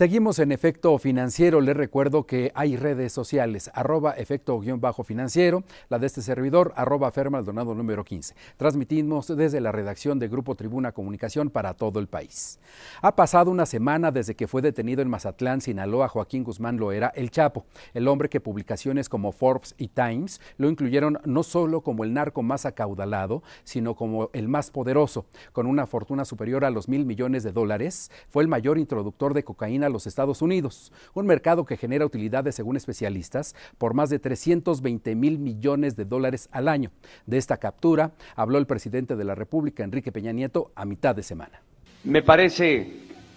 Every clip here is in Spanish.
Seguimos en efecto financiero. Les recuerdo que hay redes sociales, arroba efecto-financiero, la de este servidor, arroba fermaldonado número 15. Transmitimos desde la redacción de Grupo Tribuna Comunicación para todo el país. Ha pasado una semana desde que fue detenido en Mazatlán, Sinaloa, Joaquín Guzmán Loera, el Chapo, el hombre que publicaciones como Forbes y Times lo incluyeron no solo como el narco más acaudalado, sino como el más poderoso. Con una fortuna superior a los mil millones de dólares, fue el mayor introductor de cocaína los Estados Unidos, un mercado que genera utilidades, según especialistas, por más de 320 mil millones de dólares al año. De esta captura habló el presidente de la República, Enrique Peña Nieto, a mitad de semana. Me parece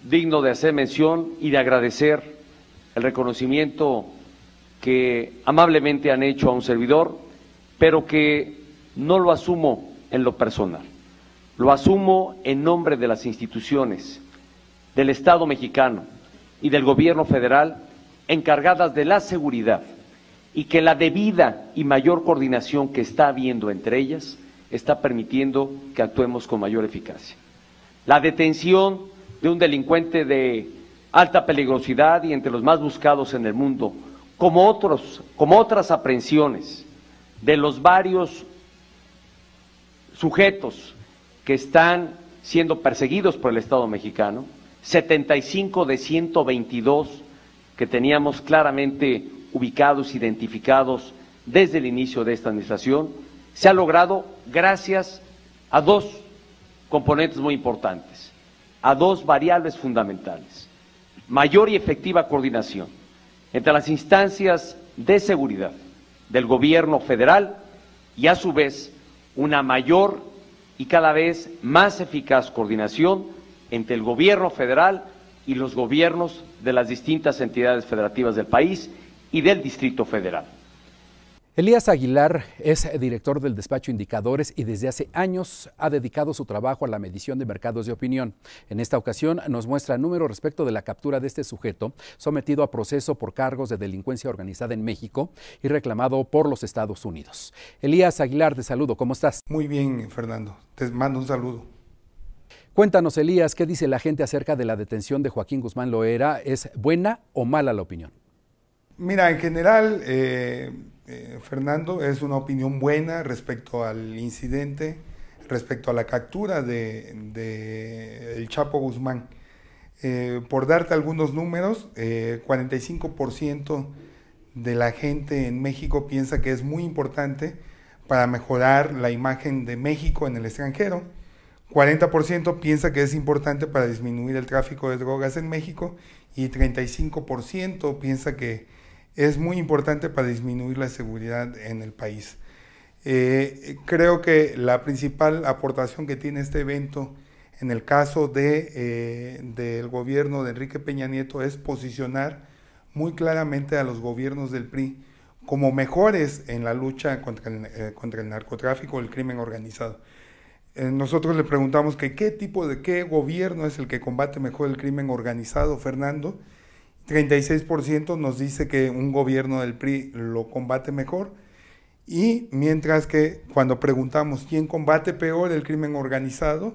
digno de hacer mención y de agradecer el reconocimiento que amablemente han hecho a un servidor, pero que no lo asumo en lo personal. Lo asumo en nombre de las instituciones, del Estado mexicano, y del gobierno federal encargadas de la seguridad y que la debida y mayor coordinación que está habiendo entre ellas está permitiendo que actuemos con mayor eficacia. La detención de un delincuente de alta peligrosidad y entre los más buscados en el mundo, como, otros, como otras aprehensiones de los varios sujetos que están siendo perseguidos por el Estado mexicano, 75 de 122 que teníamos claramente ubicados, identificados desde el inicio de esta administración, se ha logrado gracias a dos componentes muy importantes, a dos variables fundamentales. Mayor y efectiva coordinación entre las instancias de seguridad del gobierno federal y a su vez una mayor y cada vez más eficaz coordinación entre el gobierno federal y los gobiernos de las distintas entidades federativas del país y del Distrito Federal. Elías Aguilar es director del despacho Indicadores y desde hace años ha dedicado su trabajo a la medición de mercados de opinión. En esta ocasión nos muestra número respecto de la captura de este sujeto sometido a proceso por cargos de delincuencia organizada en México y reclamado por los Estados Unidos. Elías Aguilar, de saludo, ¿cómo estás? Muy bien, Fernando, te mando un saludo. Cuéntanos, Elías, ¿qué dice la gente acerca de la detención de Joaquín Guzmán Loera? ¿Es buena o mala la opinión? Mira, en general, eh, eh, Fernando, es una opinión buena respecto al incidente, respecto a la captura de, el Chapo Guzmán. Eh, por darte algunos números, 45% de la gente en México piensa que es muy importante para mejorar la imagen de México en el extranjero. 40% piensa que es importante para disminuir el tráfico de drogas en México y 35% piensa que es muy importante para disminuir la seguridad en el país. Eh, creo que la principal aportación que tiene este evento en el caso de, eh, del gobierno de Enrique Peña Nieto es posicionar muy claramente a los gobiernos del PRI como mejores en la lucha contra el, eh, narcotráfico contra el crimen organizado. Eh, nosotros le preguntamos que qué tipo de qué gobierno es el que combate mejor el crimen organizado, Fernando. 36% nos dice que un gobierno del PRI lo combate mejor. Y mientras que cuando preguntamos quién combate peor el crimen organizado,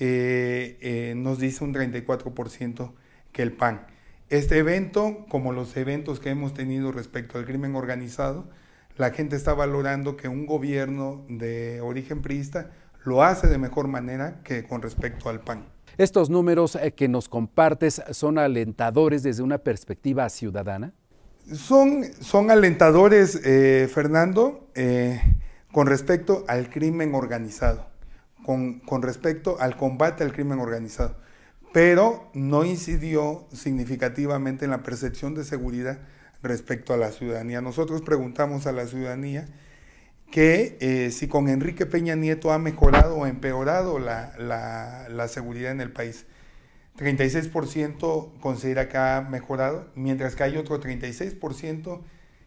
eh, eh, nos dice un 34% que el PAN. Este evento, como los eventos que hemos tenido respecto al crimen organizado, la gente está valorando que un gobierno de origen priista lo hace de mejor manera que con respecto al PAN. ¿Estos números eh, que nos compartes son alentadores desde una perspectiva ciudadana? Son, son alentadores, eh, Fernando, eh, con respecto al crimen organizado, con, con respecto al combate al crimen organizado, pero no incidió significativamente en la percepción de seguridad respecto a la ciudadanía. Nosotros preguntamos a la ciudadanía que eh, si con Enrique Peña Nieto ha mejorado o empeorado la, la seguridad en el país. 36% considera que ha mejorado, mientras que hay otro 36%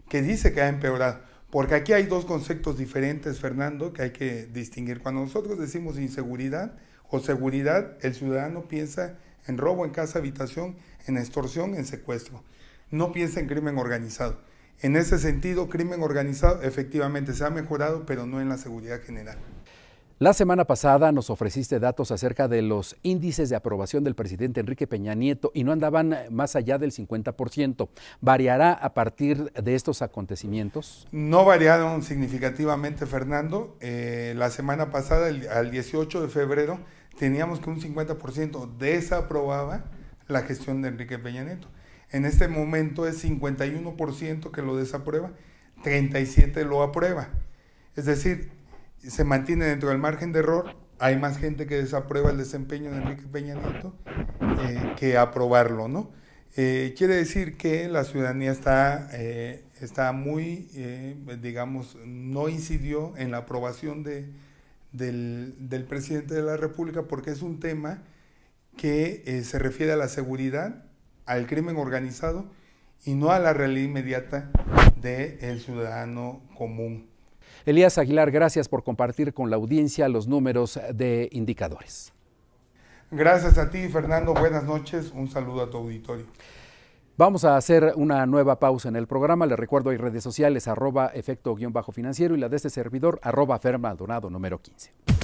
que dice que ha empeorado. Porque aquí hay dos conceptos diferentes, Fernando, que hay que distinguir. Cuando nosotros decimos inseguridad o seguridad, el ciudadano piensa en robo en casa, habitación, en extorsión, en secuestro. No piensa en crimen organizado. En ese sentido, crimen organizado efectivamente se ha mejorado, pero no en la seguridad general. La semana pasada nos ofreciste datos acerca de los índices de aprobación del presidente Enrique Peña Nieto y no andaban más allá del 50%. ¿Variará a partir de estos acontecimientos? No variaron significativamente, Fernando. Eh, la semana pasada, al 18 de febrero, teníamos que un 50% desaprobaba la gestión de Enrique Peña Nieto. En este momento es 51% que lo desaprueba, 37% lo aprueba. Es decir, se mantiene dentro del margen de error. Hay más gente que desaprueba el desempeño de Enrique Peña Nieto eh, que aprobarlo, ¿no? Eh, quiere decir que la ciudadanía está, eh, está muy, digamos, no incidió en la aprobación de, del, del, presidente de la República porque es un tema que se refiere a la seguridad al crimen organizado y no a la realidad inmediata del ciudadano común. Elías Aguilar, gracias por compartir con la audiencia los números de indicadores. Gracias a ti, Fernando. Buenas noches. Un saludo a tu auditorio. Vamos a hacer una nueva pausa en el programa. Les recuerdo, hay redes sociales, arroba efecto-financiero y la de este servidor, arroba número 15.